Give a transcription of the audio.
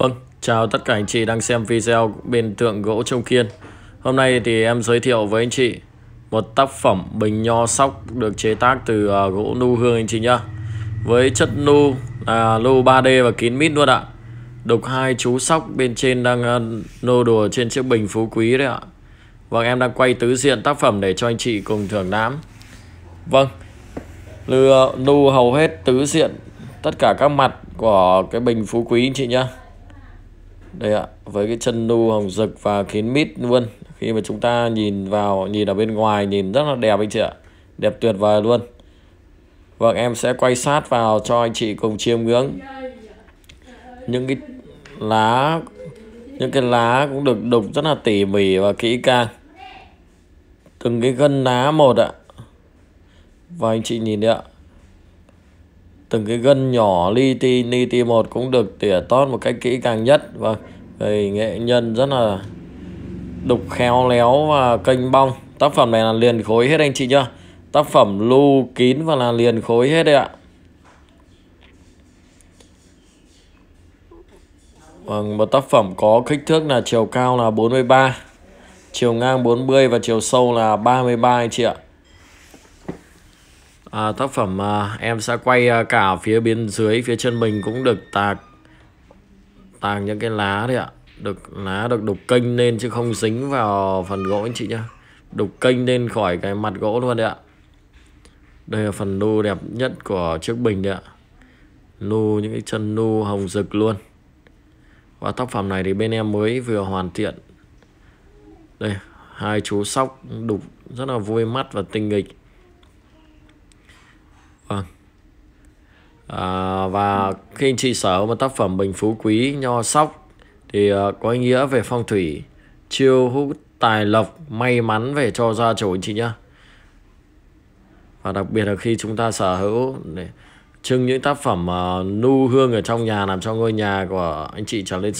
Vâng, chào tất cả anh chị đang xem video bên tượng gỗ Châu Kiên Hôm nay thì em giới thiệu với anh chị một tác phẩm bình nho sóc được chế tác từ à, gỗ nu hương anh chị nhá Với chất nu là uh, lô 3D và kín mít luôn ạ Đục hai chú sóc bên trên đang à, nô đùa trên chiếc bình phú quý đấy ạ Vâng, em đang quay tứ diện tác phẩm để cho anh chị cùng thưởng lãm Vâng, lừa à, nu hầu hết tứ diện tất cả các mặt của cái bình phú quý anh chị nhá đây ạ với cái chân nu hồng rực và kín mít luôn khi mà chúng ta nhìn vào nhìn ở bên ngoài nhìn rất là đẹp anh chị ạ đẹp tuyệt vời luôn vâng em sẽ quay sát vào cho anh chị cùng chiêm ngưỡng những cái lá những cái lá cũng được đục rất là tỉ mỉ và kỹ càng từng cái gân lá một ạ và anh chị nhìn đi ạ từng cái gân nhỏ li ti ni ti một cũng được tỉa tót một cách kỹ càng nhất và người nghệ nhân rất là đục khéo léo và kênh bong tác phẩm này là liền khối hết anh chị nhá tác phẩm lưu kín và là liền khối hết đấy ạ Vâng, một tác phẩm có kích thước là chiều cao là 43, chiều ngang 40 và chiều sâu là 33 anh chị ạ à, tác phẩm à, em sẽ quay à, cả phía bên dưới phía chân mình cũng được tạc tàng những cái lá đấy ạ được lá được đục kênh lên chứ không dính vào phần gỗ anh chị nhá đục kênh lên khỏi cái mặt gỗ luôn đấy ạ đây là phần nu đẹp nhất của chiếc bình đấy ạ nu những cái chân nu hồng rực luôn và tác phẩm này thì bên em mới vừa hoàn thiện đây hai chú sóc đục rất là vui mắt và tinh nghịch vâng à, và khi anh chị sở một tác phẩm bình phú quý nho sóc thì uh, có ý nghĩa về phong thủy chiêu hút tài lộc may mắn về cho gia chủ anh chị nhé và đặc biệt là khi chúng ta sở hữu trưng những tác phẩm uh, nu hương ở trong nhà làm cho ngôi nhà của anh chị trở lên sáng